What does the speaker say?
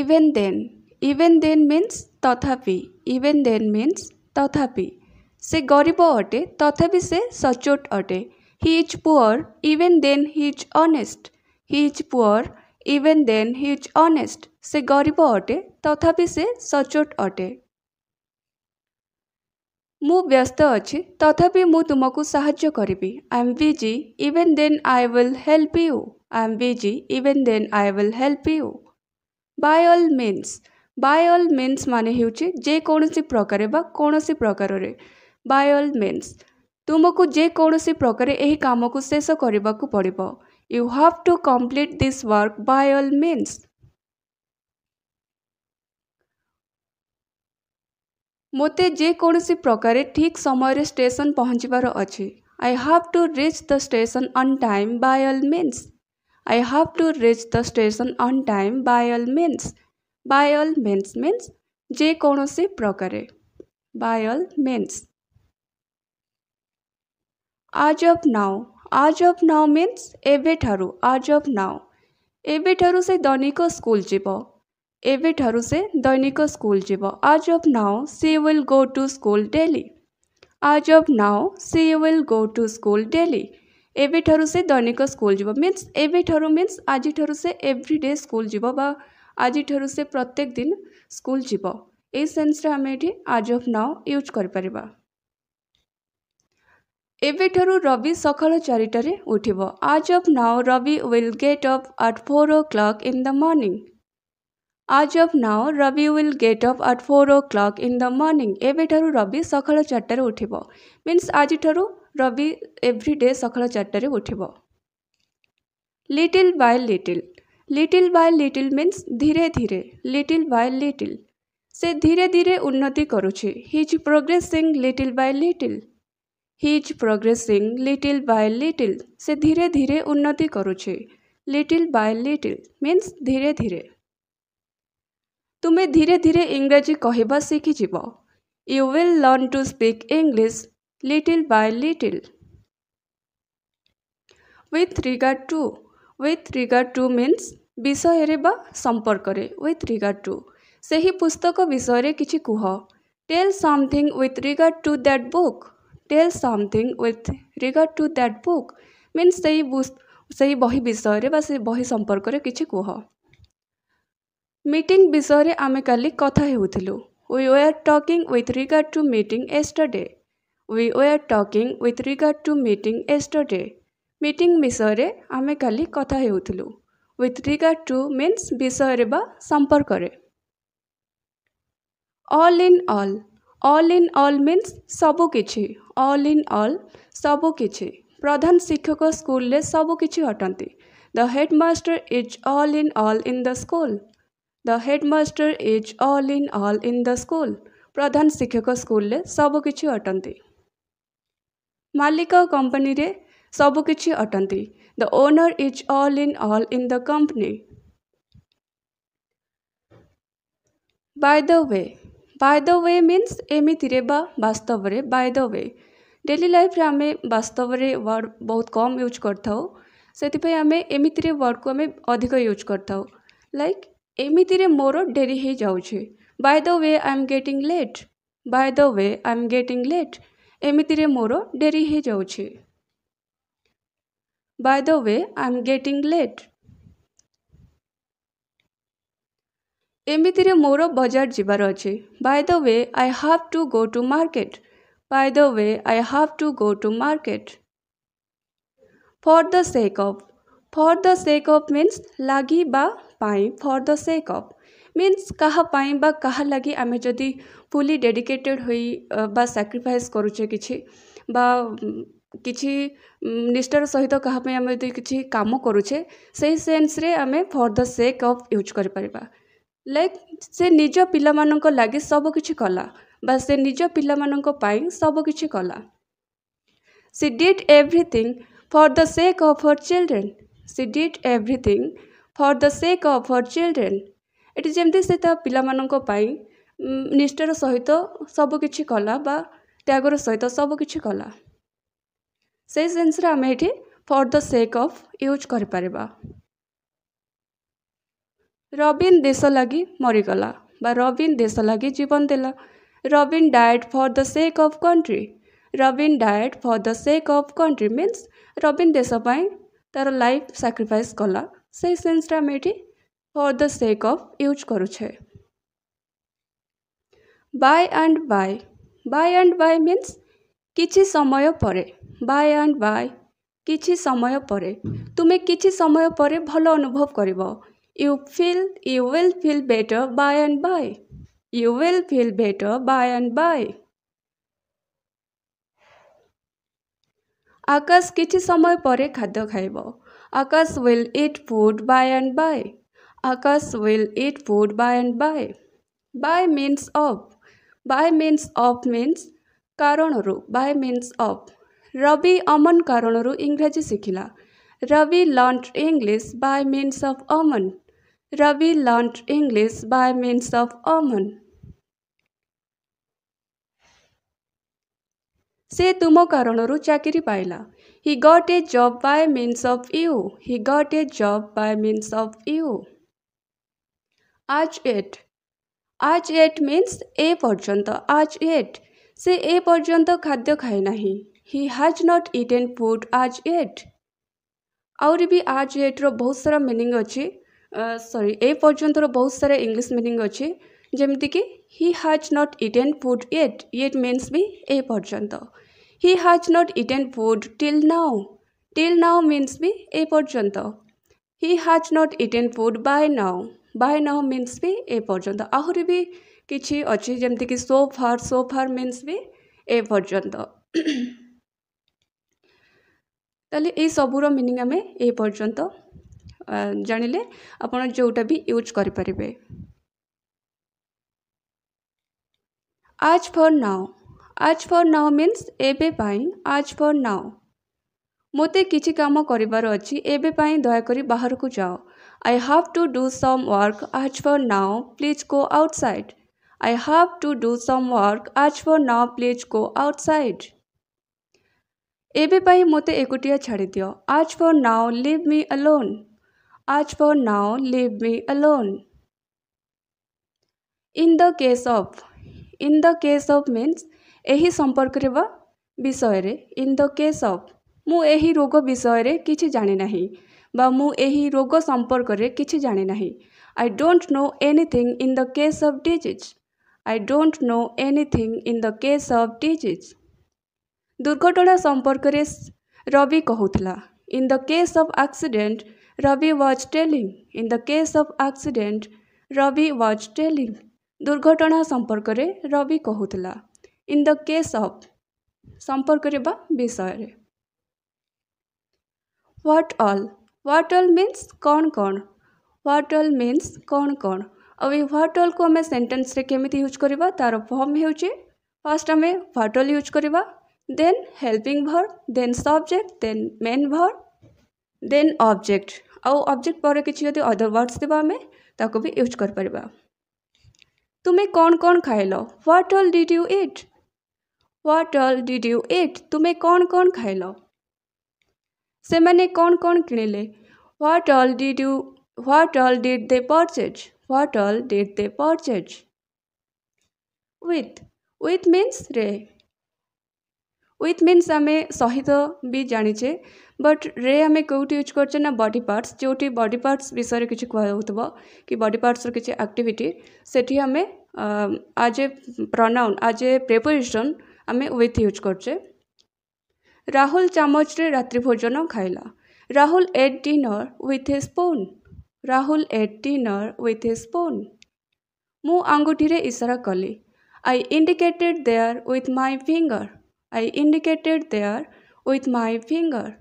Even then even then means তথাপি even then means তথাপি সে গরিব অটে তথাপি সে সচোট অটে he is poor even then he is honest he is poor even then he is honest সে গরিব অটে তথাপি সে সচোট অটে ମୁଁ ବ୍ୟସ୍ତ ଅଛି ତଥାପି ମୁଁ ତୁମକୁ ସାହାଯ୍ୟ କରିବି I am busy even then I will help you I am busy even then I will help you by all means by all means ମାନେ ହେଉଛି ଯେକୌଣସି ପ୍ରକାରେ ବା କୌଣସି ପ୍ରକାରରେ ବାଏ ଅଲ୍ ମିନ୍ସ ତୁମକୁ ଯେକୌଣସି ପ୍ରକାରେ ଏହି କାମକୁ ଶେଷ କରିବାକୁ ପଡ଼ିବ you have to complete this work by all means ମୋତେ ଯେକୌଣସି ପ୍ରକାରେ ଠିକ୍ ସମୟରେ ଷ୍ଟେସନ୍ ପହଞ୍ଚିବାର ଅଛି I have to reach the station on time by all means I have to reach the station on time by all means. By all means means যে কৌশি প্রকারে by all means. As of now. As of now means এবেঠারু as of now. এবেঠারু সে দৈনিক school যাব। এবেঠারু সে দৈনিক school যাব। As of now she will go to school daily. As of now she will go to school daily. ଏବେଠାରୁ ସେ ଦୈନିକ school ଯିବ means ଏବେଠାରୁ means ଆଜିଠାରୁ ସେ ଏଭ୍ରିଡ଼େ ସ୍କୁଲ ଯିବ ବା ଆଜିଠାରୁ ସେ ପ୍ରତ୍ୟେକ ଦିନ ସ୍କୁଲ ଯିବ ଏଇ ସେନ୍ସରେ ଆମେ ଏଠି ଆଜ୍ ଅଫ୍ ନାଓ ୟୁଜ୍ କରିପାରିବା ଏବେଠାରୁ ରବି ସକାଳ ଚାରିଟାରେ ଉଠିବ as of now Ravi will get up at four o'clock in the morning as of now Ravi will get up at four o'clock in the morning ଏବେଠାରୁ ରବି ସକାଳ ଚାରିଟାରେ ଉଠିବ ମିନ୍ସ ଆଜିଠାରୁ ରବି ଏଭ୍ରି ଡେ ସକାଳ ଚାରିଟାରେ ଉଠିବ little by little little by little means ଧୀରେ ଧୀରେ ଲିଟିଲ୍ ବାଏ ଲିଟିଲ୍ ସେ ଧୀରେ ଧୀରେ ଉନ୍ନତି କରୁଛି he is progressing little by little he is progressing little by little ସେ ଧୀରେ ଧୀରେ ଉନ୍ନତି କରୁଛି ଲିଟିଲ୍ ବାଏ ଲିଟିଲ୍ ମିନ୍ସ ଧୀରେ ଧୀରେ ତୁମେ ଧୀରେ ଧୀରେ ଇଂରାଜୀ କହିବା ଶିଖିଯିବ you will learn to speak English little by little. With regard to, with regard to means ବିଷୟରେ ବା ସମ୍ପର୍କରେ ୱିଥ୍ ରିଗାର୍ଡ଼ ଟୁ ସେହି ପୁସ୍ତକ ବିଷୟରେ କିଛି କୁହ tell something with regard to that book tell something with regard to that book means ସେହି ସେହି ବହି ବିଷୟରେ ବା ସେ ବହି ସମ୍ପର୍କରେ କିଛି କୁହ ମିଟିଂ ବିଷୟରେ ଆମେ କାଲି କଥା ହେଉଥିଲୁ we were talking with regard to meeting yesterday we were talking with regard to meeting yesterday meeting ବିଷୟରେ ଆମେ କାଲି କଥା ହେଉଥିଲୁ ୱିଥ୍ ରିଗାର୍ଡ଼ ଟୁ ମିନ୍ସ ବିଷୟରେ ବା ସମ୍ପର୍କରେ all in all all in all means ସବୁକିଛି ଅଲ୍ ଇନ୍ ଅଲ୍ ସବୁକିଛି ପ୍ରଧାନ ଶିକ୍ଷକ ସ୍କୁଲରେ ସବୁକିଛି ଅଟନ୍ତି the headmaster is all in all in the school the headmaster is all in all in the school ପ୍ରଧାନ ଶିକ୍ଷକ ସ୍କୁଲରେ ସବୁକିଛି ଅଟନ୍ତି ମାଲିକ କମ୍ପାନୀରେ ସବୁକିଛି ଅଟନ୍ତି the owner is all in all in the company by the way by the way means ଏମିତିରେ ବା ବାସ୍ତବରେ ବାଏ ଦ ୱେ ଡେଲି ଲାଇଫ୍ରେ ଆମେ ବାସ୍ତବରେ ୱାର୍ଡ଼ ବହୁତ କମ୍ ୟୁଜ୍ କରିଥାଉ ସେଥିପାଇଁ ଆମେ ଏମିତିରେ ୱାର୍ଡ଼କୁ ଆମେ ଅଧିକ ୟୁଜ୍ କରିଥାଉ ଲାଇକ୍ ଏମିତିରେ ମୋର ଡେରି ହେଇଯାଉଛି by the way I am getting late by the way I am getting late ଏମିତିରେ ମୋର ଡେରି ହୋଇଯାଉଛି by the way I am getting late ଏମିତିରେ ମୋର ବଜାର ଯିବାର ଅଛି by the way I have to go to market by the way I have to go to market for the sake of for the sake of means ଲାଗିବା ପାଇଁ for the the sake means କାହା ପାଇଁ ବା କାହା ଲାଗି ଆମେ ଯଦି ଫୁଲି ଡେଡ଼ିକେଟେଡ଼୍ ହୋଇ ବା ସାକ୍ରିଫାଇସ୍ କରୁଛେ କିଛି ବା କିଛି ନିଷ୍ଠାର ସହିତ କାହା ପାଇଁ ଆମେ ଯଦି କିଛି କାମ କରୁଛେ ସେଇ ସେନ୍ସରେ ଆମେ for the sake of use କରିପାରିବା ଲାଇକ୍ ସେ ନିଜ ପିଲାମାନଙ୍କ ଲାଗି ସବୁକିଛି କଲା ବା ସେ ନିଜ ପିଲାମାନଙ୍କ ପାଇଁ ସବୁକିଛି କଲା she did everything for the sake of her children she did everything for the sake of her children ଏଠି ଯେମିତି ସେ ତା ପିଲାମାନଙ୍କ ପାଇଁ ନିଷ୍ଠାର ସହିତ ସବୁକିଛି କଲା ବା ତ୍ୟାଗର ସହିତ ସବୁକିଛି କଲା ସେଇ ସେନ୍ସରେ ଆମେ ଏଠି for the sake of use କରିପାରିବା ରବିନ୍ ଦେଶ ଲାଗି ମରିଗଲା ବା ରବିନ୍ ଦେଶ ଲାଗି ଜୀବନ ଦେଲା Robin died for the sake of country Robin died for the sake of country means Robin ଦେଶ ପାଇଁ ତା'ର ଲାଇଫ୍ ସାକ୍ରିଫାଇସ୍ କଲା ସେଇ ସେନ୍ସରେ ଆମେ ଏଠି for the sake of use କରୁଛେ by and by by and by means କିଛି ସମୟ ପରେ ବାଏ ଆଣ୍ଡ ବାଏ କିଛି ସମୟ ପରେ ତୁମେ କିଛି ସମୟ ପରେ ଭଲ ଅନୁଭବ କରିବ you feel you will feel better by and by you will feel better by and by Akash କିଛି ସମୟ ପରେ ଖାଦ୍ୟ ଖାଇବ Akash will eat food by and by Akash will eat food by and by by means of by means of means कारण by means of Ravi Aman कारण इंग्रजी शिखला Ravi learned English by means of Aman Ravi learned English by means of अमन से तुम कारण चाकरी पाइला हि got a job by means of you हि got a job by means of you as yet as yet means ए पर्यंत आज एट से ए पर्यंत खाद्य खाए ना he has not eaten food as yet आउरी भी आज एट्र बहुत सारा मिनिंग अच्छे सॉरी ए पर्यतर बहुत सारा इंग्लिश मिनिंग अच्छे जमीक he has not eaten food yet it means भी ए पर्यंत he has not eaten food till now till now means भी ए पर्यंत he has not eaten food by now by now means ବି ଏ ପର୍ଯ୍ୟନ୍ତ ଆହୁରି ବି କିଛି ଅଛି ଯେମିତିକି so far so far means ବି ଏ ପର୍ଯ୍ୟନ୍ତ ତାହେଲେ ଏଇ ସବୁର ମିନିଂ ଆମେ ଏ ପର୍ଯ୍ୟନ୍ତ ଜାଣିଲେ ଆପଣ ଯେଉଁଟା ବି ୟୁଜ୍ କରିପାରିବେ as for now as for now means ଏବେ ପାଇଁ ଆଜ୍ ଫର୍ ନାଓ ମୋତେ କିଛି କାମ କରିବାର ଅଛି ଏବେ ପାଇଁ ଦୟାକରି ବାହାରକୁ ଯାଅ I have to do some work as for now please go outside I have to do some work as for now please go outside एबेपी मत एकुटिया छाड़ दियो as for now leave me alone as for now leave me alone in the case of in the case of means यही संपर्क विषय रे इन the case of मु रोग विषय रे किछि जानि नहीं ବା ମୁଁ ଏହି ରୋଗ ସମ୍ପର୍କରେ କିଛି ଜାଣେ ନାହିଁ I don't know anything in the case of disease I don't know anything in the case of disease ଦୁର୍ଘଟଣା ସମ୍ପର୍କରେ ରବି କହୁଥିଲା in the case of accident Ravi was telling in the case of accident Ravi was telling ଦୁର୍ଘଟଣା ସମ୍ପର୍କରେ ରବି କହୁଥିଲା in the case of ସମ୍ପର୍କରେ ବା ବିଷୟରେ what all what all means कौन कौन व्हाट ऑल मीन्स कौन कौन आउ व्हाट ऑल को आम सेन्टेन्स केमी यूज करवा तार फर्म हो फास्ट आम व्हाट ऑल यूज करवा then helping verb then subject then main verb then object आउ ऑब्जेक्ट पर किसी अदर वर्ड्स देव आम भी यूज कर पारा तुम्हें कौन कौन खाइल what all did you eat what all did you eat तुम्हें कौन कौन खाइल से मैंने कौन कौन किणिले what all did you what all did they purchase what all did they purchase with with means रे विथ मीन्स आम सहित भी जानचे बट रे आम कौट यूज कर बडी पार्ट्स जो बडी पार्टस विषय किसी कह कि बडी पार्टस किसी आक्टिविटी से आज a pronoun as a preposition आम विथ यूज करचे ରାହୁଲ ଚାମଚରେ ରାତ୍ରି ଭୋଜନ ଖାଇଲା Rahul ate dinner with a spoon Rahul ate dinner with a spoon ମୁଁ ଆଙ୍ଗୁଠିରେ ଇଶାରା କଲି I indicated there with my finger I indicated there with my finger